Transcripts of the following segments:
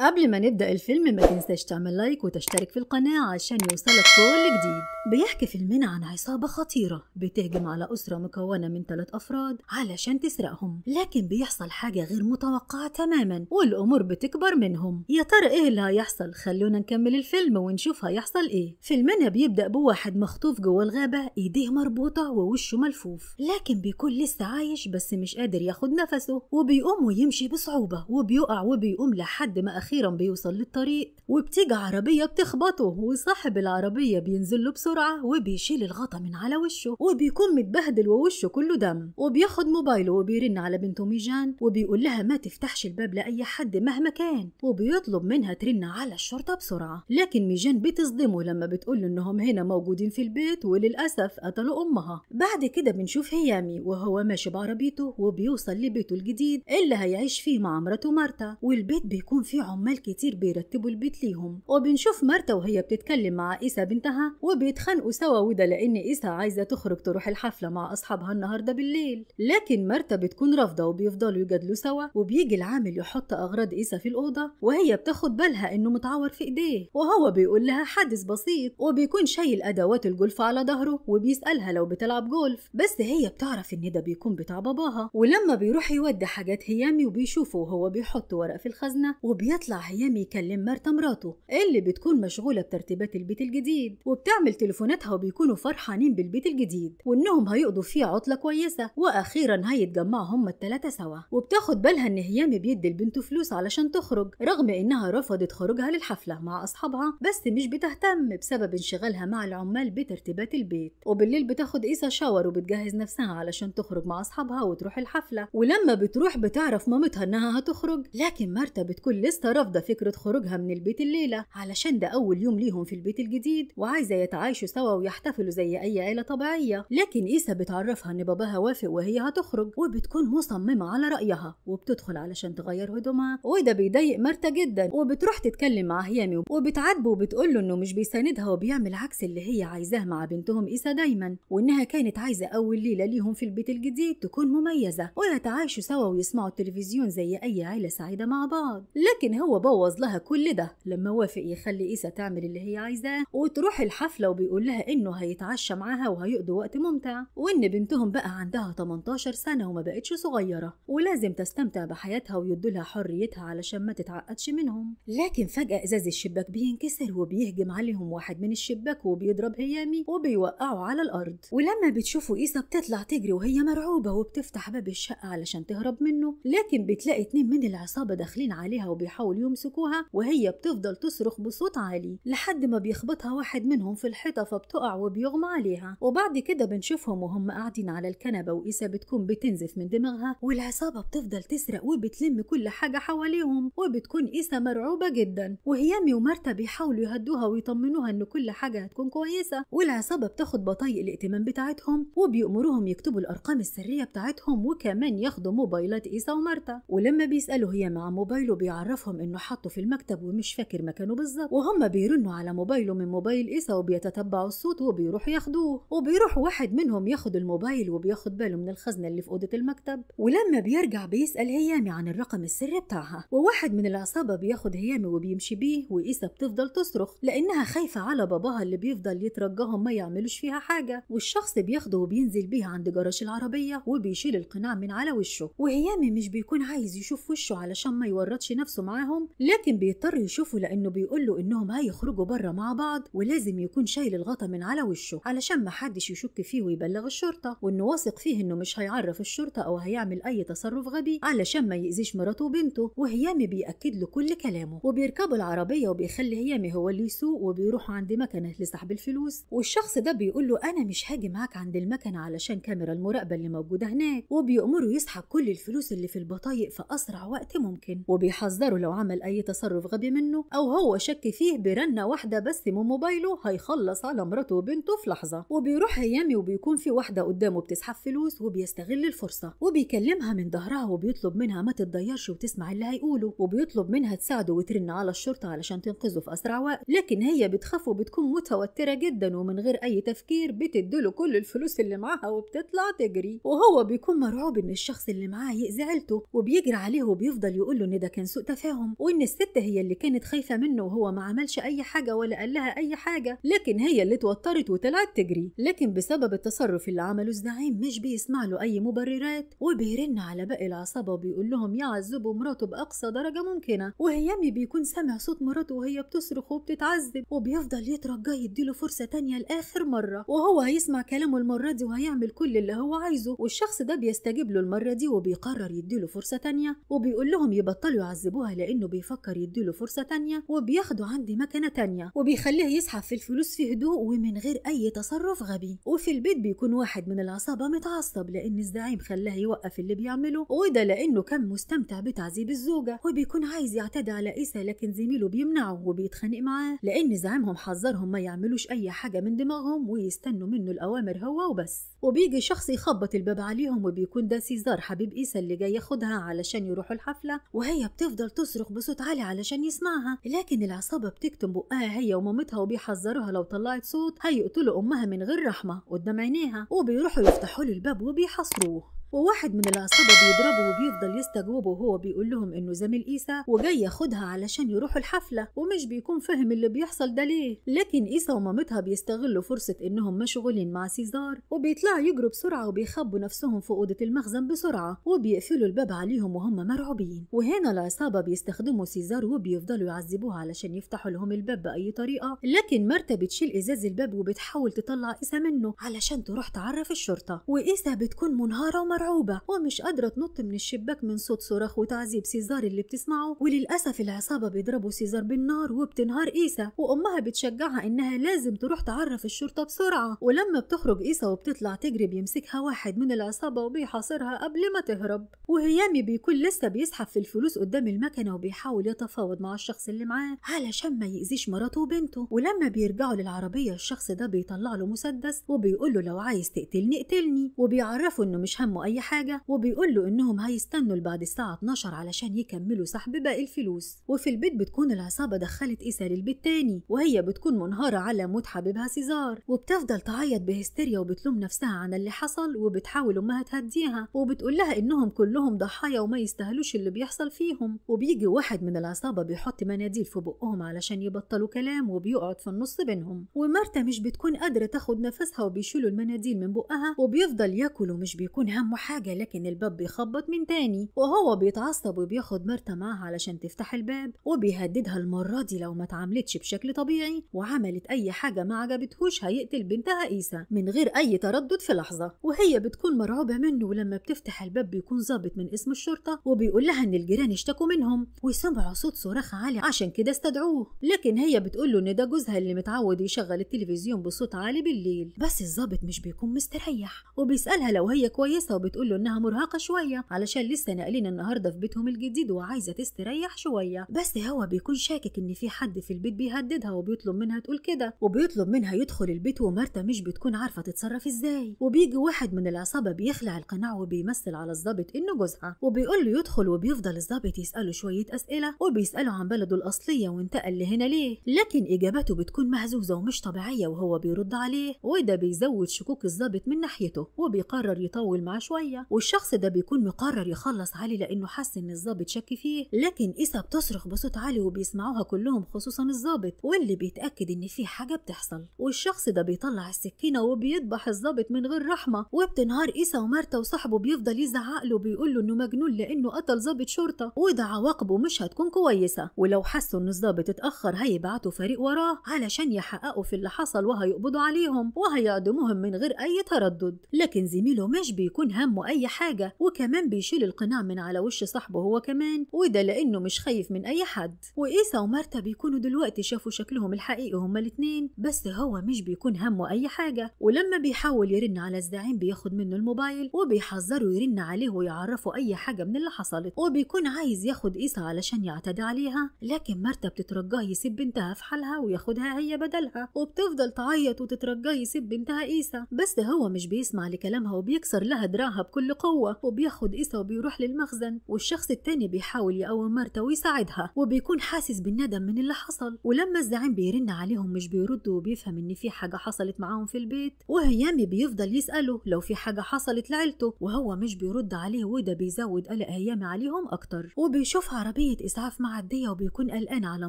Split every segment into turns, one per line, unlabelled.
قبل ما نبدأ الفيلم ما تنساش تعمل لايك وتشترك في القناة عشان يوصلك كل جديد بيحكي فيلمنا عن عصابة خطيرة بتهجم على أسرة مكونة من ثلاث أفراد علشان تسرقهم لكن بيحصل حاجة غير متوقعة تماما والأمور بتكبر منهم يا ترى إيه اللي هيحصل خلونا نكمل الفيلم ونشوف هيحصل إيه فيلمنا بيبدأ بواحد مخطوف جوه الغابة إيديه مربوطة ووشه ملفوف لكن بيكون لسه عايش بس مش قادر ياخد نفسه وبيقوم ويمشي بصعوبة وبيقع وبيقوم لحد ما أخيرا بيوصل للطريق وبتيجي عربية بتخبطه وصاحب العربية بينزل له بسرعة وبيشيل الغطا من على وشه وبيكون متبهدل ووشه كله دم وبياخد موبايله وبيرن على بنته ميجان وبيقول لها ما تفتحش الباب لأي حد مهما كان وبيطلب منها ترن على الشرطة بسرعة لكن ميجان بتصدمه لما بتقول له إنهم هنا موجودين في البيت وللأسف قتلوا أمها بعد كده بنشوف هيامي وهو ماشي بعربيته وبيوصل لبيته الجديد اللي هيعيش فيه مع مرته مارتا والبيت بيكون فيه عمال كتير بيرتبوا البيت ليهم وبنشوف مرتا وهي بتتكلم مع إيسا بنتها وبيتخانقوا سوا وده لأن إيسا عايزة تخرج تروح الحفلة مع أصحابها النهاردة بالليل لكن مرتا بتكون رافضة وبيفضلوا يجادلوا سوا وبيجي العامل يحط أغراض إيسا في الأوضة وهي بتاخد بالها إنه متعور في إيديه وهو بيقول لها حادث بسيط وبيكون شايل أدوات الجولف على ظهره وبيسألها لو بتلعب جولف بس هي بتعرف إن ده بيكون بتاع باباها ولما بيروح يودي حاجات هيامي وبيشوفه وهو بيحط ورق في الخزنة وبيطلع بتطلع هيام يكلم مرت مراته اللي بتكون مشغولة بترتيبات البيت الجديد وبتعمل تليفوناتها وبيكونوا فرحانين بالبيت الجديد وإنهم هيقضوا فيه عطلة كويسة وأخيرا هيتجمعوا هما التلاتة سوا وبتاخد بالها إن هيام بيدي لبنته فلوس علشان تخرج رغم إنها رفضت خروجها للحفلة مع أصحابها بس مش بتهتم بسبب انشغالها مع العمال بترتيبات البيت وبالليل بتاخد إيسا شاور وبتجهز نفسها علشان تخرج مع أصحابها وتروح الحفلة ولما بتروح بتعرف مامتها إنها هتخرج لكن مرتا بتكون لسه رافضة فكرة خروجها من البيت الليلة علشان ده أول يوم ليهم في البيت الجديد وعايزة يتعايشوا سوا ويحتفلوا زي أي عيلة طبيعية لكن إيسا بتعرفها إن باباها وافق وهي هتخرج وبتكون مصممة على رأيها وبتدخل علشان تغير هدومها وده بيضايق مرتا جدا وبتروح تتكلم مع هيامي وبتعاتبه وبتقول له إنه مش بيساندها وبيعمل عكس اللي هي عايزاه مع بنتهم إيسا دايما وإنها كانت عايزة أول ليلة ليهم في البيت الجديد تكون مميزة ويتعايشوا سوا ويسمعوا التلفزيون زي أي عيلة سعيدة مع بعض لكن هو هو بوظ لها كل ده لما وافق يخلي إيسا تعمل اللي هي عايزاه وتروح الحفلة وبيقول لها إنه هيتعشى معاها وهيقضوا وقت ممتع وإن بنتهم بقى عندها 18 سنة وما بقتش صغيرة ولازم تستمتع بحياتها ويدوا لها حريتها علشان ما تتعقدش منهم لكن فجأة إزاز الشباك بينكسر وبيهجم عليهم واحد من الشباك وبيضرب هيامي وبيوقعه على الأرض ولما بتشوفوا إيسا بتطلع تجري وهي مرعوبة وبتفتح باب الشقة علشان تهرب منه لكن بتلاقي اتنين من العصابة داخلين عليها وبيحاولوا بيحاول يمسكوها وهي بتفضل تصرخ بصوت عالي لحد ما بيخبطها واحد منهم في الحيطة فبتقع وبيغمى عليها وبعد كده بنشوفهم وهم قاعدين على الكنبة وإيسا بتكون بتنزف من دماغها والعصابة بتفضل تسرق وبتلم كل حاجة حواليهم وبتكون إيسا مرعوبة جدا وهيامي ومارتا بيحاولوا يهدوها ويطمنوها إن كل حاجة هتكون كويسة والعصابة بتاخد بطايق الائتمان بتاعتهم وبيأمروهم يكتبوا الأرقام السرية بتاعتهم وكمان ياخدوا موبايلات إيسا ومارتا ولما بيسألوا هي مع موبايله بيعرفهم لهم انه حاطه في المكتب ومش فاكر مكانه بالظبط وهم بيرنوا على موبايله من موبايل إيسا وبيتتبعوا الصوت وبيروحوا ياخدوه وبيروح واحد منهم ياخد الموبايل وبياخد باله من الخزنة اللي في أوضة المكتب ولما بيرجع بيسأل هيامي عن الرقم السري بتاعها وواحد من العصابة بياخد هيامي وبيمشي بيه وإيسا بتفضل تصرخ لأنها خايفة على باباها اللي بيفضل يترجاهم ما يعملوش فيها حاجة والشخص بياخده وبينزل بيه عند جراج العربية وبيشيل القناع من على وشه وهيامي مش بيكون عايز يشوف وشه علشان ما يورطش نفسه معاه معاهم لكن بيضطر يشوفه لانه بيقول له انهم هيخرجوا بره مع بعض ولازم يكون شايل الغطا من على وشه علشان ما حدش يشك فيه ويبلغ الشرطه وانه واثق فيه انه مش هيعرف الشرطه او هيعمل اي تصرف غبي علشان ما يأذيش مراته وبنته وهيامي بيأكد له كل كلامه وبيركبوا العربيه وبيخلي هيامي هو اللي يسوق وبيروحوا عند مكنه لسحب الفلوس والشخص ده بيقول له انا مش هاجي معاك عند المكنه علشان كاميرا المراقبه اللي موجوده هناك وبيأمره يسحب كل الفلوس اللي في البطايق في اسرع وقت ممكن وبيحذره لو عمل أي تصرف غبي منه أو هو شك فيه برنة واحدة بس من موبايله هيخلص على مراته وبنته في لحظة وبيروح هيامي وبيكون في واحدة قدامه بتسحب فلوس وبيستغل الفرصة وبيكلمها من ظهرها وبيطلب منها ما تتضيرش وتسمع اللي هيقوله وبيطلب منها تساعده وترن على الشرطة علشان تنقذه في أسرع وقت لكن هي بتخاف وبتكون متوترة جدا ومن غير أي تفكير بتديله كل الفلوس اللي معاها وبتطلع تجري وهو بيكون مرعوب إن الشخص اللي معاه يأذي عيلته وبيجري عليه وبيفضل يقول له إن ده كان سوء تفاهم حقهم وان الست هي اللي كانت خايفه منه وهو ما عملش اي حاجه ولا قال لها اي حاجه لكن هي اللي اتوترت وطلعت تجري لكن بسبب التصرف اللي عمله الزعيم مش بيسمع له اي مبررات وبيرن على باقي العصابه وبيقول لهم يعذبوا مراته باقصى درجه ممكنه وهيامي بيكون سامع صوت مراته وهي بتصرخ وبتتعذب وبيفضل يترجى يديله فرصه تانية لاخر مره وهو هيسمع كلامه المره دي وهيعمل كل اللي هو عايزه والشخص ده بيستجيب له المره دي وبيقرر يديله فرصه تانية وبيقول لهم يبطلوا يعذبوها لان انه بيفكر يديله فرصه تانية وبياخده عندي مكنه تانية وبيخليه يسحب في الفلوس في هدوء ومن غير اي تصرف غبي وفي البيت بيكون واحد من العصابه متعصب لان الزعيم خلاه يوقف اللي بيعمله وده لانه كان مستمتع بتعذيب الزوجه وبيكون عايز يعتدي على ايسا لكن زميله بيمنعه وبيتخانق معاه لان زعيمهم حذرهم ما يعملوش اي حاجه من دماغهم ويستنوا منه الاوامر هو وبس وبيجي شخص يخبط الباب عليهم وبيكون ده سيزار حبيب ايسا اللي جاي ياخدها علشان يروحوا الحفله وهي بتفضل تصرخ صواريخ بصوت عالي علشان يسمعها لكن العصابة بتكتم بقها هي ومامتها وبيحذروها لو طلعت صوت هيقتلوا أمها من غير رحمة قدام عينيها وبيروحوا يفتحوا له الباب وبيحاصروه وواحد من العصابة بيضربه وبيفضل يستجوبه وهو بيقول لهم إنه زميل إيسا وجاي ياخدها علشان يروحوا الحفلة ومش بيكون فاهم اللي بيحصل ده ليه لكن إيسا ومامتها بيستغلوا فرصة إنهم مشغولين مع سيزار وبيطلعوا يجروا بسرعة وبيخبوا نفسهم في أوضة المخزن بسرعة وبيقفلوا الباب عليهم وهم مرعوبين وهنا العصابة بيستخدموا سيزار وبيفضلوا يعذبوه علشان يفتحوا لهم الباب بأي طريقة لكن مرتا بتشيل إزاز الباب وبتحاول تطلع إيسا منه علشان تروح تعرف الشرطة وإيسا بتكون منهارة ومرعوبة مرعوبة ومش قادرة تنط من الشباك من صوت صراخ وتعذيب سيزار اللي بتسمعه وللأسف العصابة بيضربوا سيزار بالنار وبتنهار إيسا وأمها بتشجعها إنها لازم تروح تعرف الشرطة بسرعة ولما بتخرج إيسا وبتطلع تجري بيمسكها واحد من العصابة وبيحاصرها قبل ما تهرب وهيامي بيكون لسه بيسحب في الفلوس قدام المكنة وبيحاول يتفاوض مع الشخص اللي معاه علشان ما يأذيش مراته وبنته ولما بيرجعوا للعربية الشخص ده بيطلع له مسدس وبيقول له لو عايز تقتلني اقتلني وبيعرفه إنه مش همه منه أي حاجة وبيقول له إنهم هيستنوا لبعد الساعة 12 علشان يكملوا سحب باقي الفلوس وفي البيت بتكون العصابة دخلت إيسا للبيت تاني وهي بتكون منهارة على موت حبيبها سيزار وبتفضل تعيط بهستيريا وبتلوم نفسها عن اللي حصل وبتحاول أمها تهديها وبتقول لها إنهم كلهم ضحايا وما يستاهلوش اللي بيحصل فيهم وبيجي واحد من العصابة بيحط مناديل في بقهم علشان يبطلوا كلام وبيقعد في النص بينهم ومارتا مش بتكون قادرة تاخد نفسها وبيشيلوا المناديل من بقها وبيفضل ياكل ومش بيكون همه يفهموا حاجة لكن الباب بيخبط من تاني وهو بيتعصب وبياخد مرتا معاه علشان تفتح الباب وبيهددها المرة دي لو ما اتعاملتش بشكل طبيعي وعملت أي حاجة ما عجبتهوش هيقتل بنتها إيسا من غير أي تردد في لحظة وهي بتكون مرعوبة منه ولما بتفتح الباب بيكون ظابط من اسم الشرطة وبيقول لها إن الجيران اشتكوا منهم وسمعوا صوت صراخ عالي عشان كده استدعوه لكن هي بتقول له إن ده جوزها اللي متعود يشغل التلفزيون بصوت عالي بالليل بس الظابط مش بيكون مستريح وبيسألها لو هي كويسة وبتقول له انها مرهقه شويه علشان لسه ناقلين النهارده في بيتهم الجديد وعايزه تستريح شويه بس هو بيكون شاكك ان في حد في البيت بيهددها وبيطلب منها تقول كده وبيطلب منها يدخل البيت ومارتا مش بتكون عارفه تتصرف ازاي وبيجي واحد من العصابه بيخلع القناع وبيمثل على الظابط انه جوزها وبيقول له يدخل وبيفضل الظابط يساله شويه اسئله وبيساله عن بلده الاصليه وانتقل لهنا ليه لكن اجاباته بتكون مهزوزه ومش طبيعيه وهو بيرد عليه وده بيزود شكوك الظابط من ناحيته وبيقرر يطول معاه شويه والشخص ده بيكون مقرر يخلص علي لانه حس ان الظابط شك فيه لكن إيسا بتصرخ بصوت عالي وبيسمعوها كلهم خصوصا الظابط واللي بيتاكد ان في حاجه بتحصل والشخص ده بيطلع السكينه وبيذبح الظابط من غير رحمه وبتنهار إيسا ومارتا وصاحبه بيفضل يزعق له بيقول له انه مجنون لانه قتل ظابط شرطه وده عواقبه مش هتكون كويسه ولو حسوا ان الظابط اتاخر هيبعتوا فريق وراه علشان يحققوا في اللي حصل وهيقبضوا عليهم وهيعدموهم من غير اي تردد لكن زميله مش بيكون همه أي حاجة وكمان بيشيل القناع من على وش صاحبه هو كمان وده لأنه مش خايف من أي حد وإيسا ومارتا بيكونوا دلوقتي شافوا شكلهم الحقيقي هما الاتنين بس هو مش بيكون همه أي حاجة ولما بيحاول يرن على الزعيم بياخد منه الموبايل وبيحذره يرن عليه ويعرفه أي حاجة من اللي حصلت وبيكون عايز ياخد إيسا علشان يعتدي عليها لكن مارتا بتترجاه يسيب بنتها في حالها وياخدها هي بدلها وبتفضل تعيط وتترجاه يسيب بنتها إيسا بس هو مش بيسمع لكلامها وبيكسر لها دراعها معاها بكل قوة وبياخد إسا وبيروح للمخزن والشخص التاني بيحاول يقوم مرته ويساعدها وبيكون حاسس بالندم من اللي حصل ولما الزعيم بيرن عليهم مش بيردوا وبيفهم إن في حاجة حصلت معاهم في البيت وهيامي بيفضل يسأله لو في حاجة حصلت لعيلته وهو مش بيرد عليه وده بيزود قلق هيامي عليهم أكتر وبيشوف عربية إسعاف معدية وبيكون قلقان على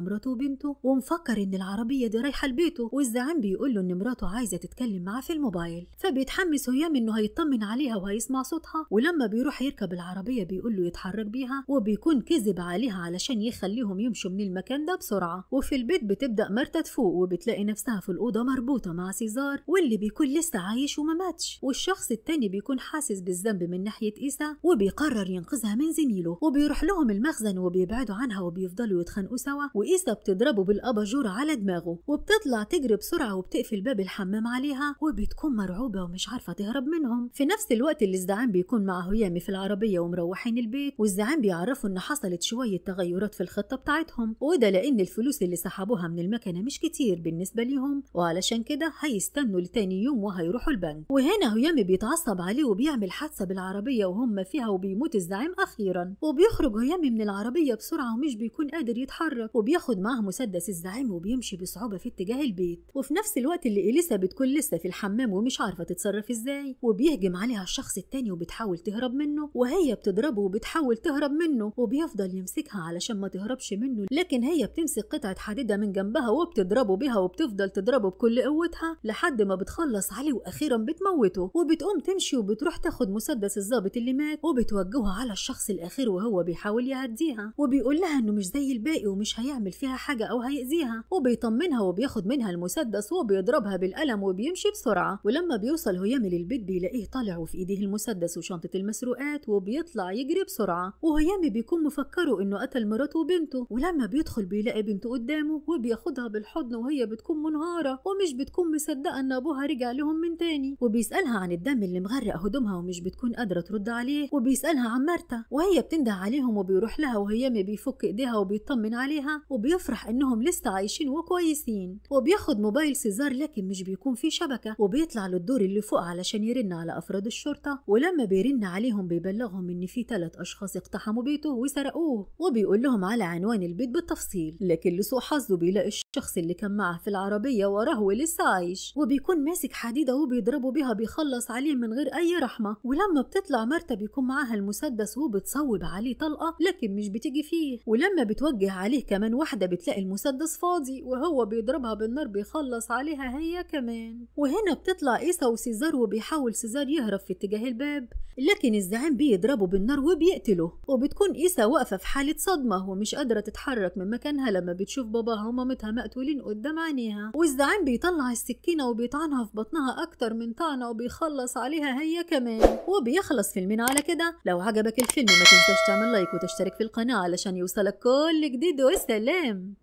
مراته وبنته ومفكر إن العربية دي رايحة لبيته والزعيم بيقول له إن مراته عايزة تتكلم معاه في الموبايل فبيتحمس هيامي إنه هيطمن عليها وهيسمع صوتها ولما بيروح يركب العربية بيقول له يتحرك بيها وبيكون كذب عليها علشان يخليهم يمشوا من المكان ده بسرعة وفي البيت بتبدأ مرتا تفوق وبتلاقي نفسها في الأوضة مربوطة مع سيزار واللي بيكون لسه عايش وما ماتش والشخص التاني بيكون حاسس بالذنب من ناحية إيسا وبيقرر ينقذها من زميله وبيروح لهم المخزن وبيبعدوا عنها وبيفضلوا يتخانقوا سوا وإيسا بتضربه بالأباجورة على دماغه وبتطلع تجري بسرعة وبتقفل باب الحمام عليها وبتكون مرعوبة ومش عارفة تهرب منهم في نفس الوقت اللي الزعيم بيكون مع هيامي في العربية ومروحين البيت والزعيم بيعرفوا إن حصلت شوية تغيرات في الخطة بتاعتهم وده لأن الفلوس اللي سحبوها من المكنة مش كتير بالنسبة ليهم وعلشان كده هيستنوا لتاني يوم وهيروحوا البنك وهنا هيامي بيتعصب عليه وبيعمل حادثة بالعربية وهم فيها وبيموت الزعيم أخيرا وبيخرج هيامي من العربية بسرعة ومش بيكون قادر يتحرك وبياخد معاه مسدس الزعيم وبيمشي بصعوبة في اتجاه البيت وفي نفس الوقت اللي إليسا بتكون لسه في الحمام ومش عارفة تتصرف إزاي وبيهجم عليها الشخص التاني وبتحاول تهرب منه وهي بتضربه وبتحاول تهرب منه وبيفضل يمسكها علشان ما تهربش منه لكن هي بتمسك قطعة حديدة من جنبها وبتضربه بها وبتفضل تضربه بكل قوتها لحد ما بتخلص عليه وأخيرا بتموته وبتقوم تمشي وبتروح تاخد مسدس الظابط اللي مات وبتوجهه على الشخص الأخير وهو بيحاول يعديها وبيقول لها إنه مش زي الباقي ومش هيعمل فيها حاجة أو هيأذيها وبيطمنها وبياخد منها المسدس وبيضربها بالقلم وبيمشي بسرعة ولما بيوصل هيام للبيت بيلاقيه طالع وفي إيديه المسدس مسدس وشنطة المسروقات وبيطلع يجري بسرعة وهيامي بيكون مفكره إنه قتل مراته وبنته ولما بيدخل بيلاقي بنته قدامه وبياخدها بالحضن وهي بتكون منهارة ومش بتكون مصدقة إن أبوها رجع لهم من تاني وبيسألها عن الدم اللي مغرق هدومها ومش بتكون قادرة ترد عليه وبيسألها عن مارتا وهي بتنده عليهم وبيروح لها وهيامي بيفك إيديها وبيطمن عليها وبيفرح إنهم لسه عايشين وكويسين وبياخد موبايل سيزار لكن مش بيكون فيه شبكة وبيطلع للدور اللي فوق علشان يرن على أفراد الشرطة ولما بيرن عليهم بيبلغهم إن في ثلاث أشخاص اقتحموا بيته وسرقوه وبيقول لهم على عنوان البيت بالتفصيل لكن لسوء حظه بيلاقي الشخص اللي كان معه في العربية وراه ولسه عايش وبيكون ماسك حديدة وبيضربه بيها بيخلص عليه من غير أي رحمة ولما بتطلع مرته بيكون معاها المسدس وبتصوب عليه طلقة لكن مش بتيجي فيه ولما بتوجه عليه كمان واحدة بتلاقي المسدس فاضي وهو بيضربها بالنار بيخلص عليها هي كمان وهنا بتطلع إيسا وسيزار وبيحاول سيزار يهرب في اتجاه الباب لكن الزعيم بيضربه بالنار وبيقتله وبتكون إيسا واقفة في حالة صدمة ومش قادرة تتحرك من مكانها لما بتشوف باباها ومامتها مقتولين قدام عينيها والزعيم بيطلع السكينة وبيطعنها في بطنها أكتر من طعنة وبيخلص عليها هي كمان وبيخلص فيلمنا على كده لو عجبك الفيلم ما تنساش تعمل لايك وتشترك في القناة علشان يوصلك كل جديد وسلام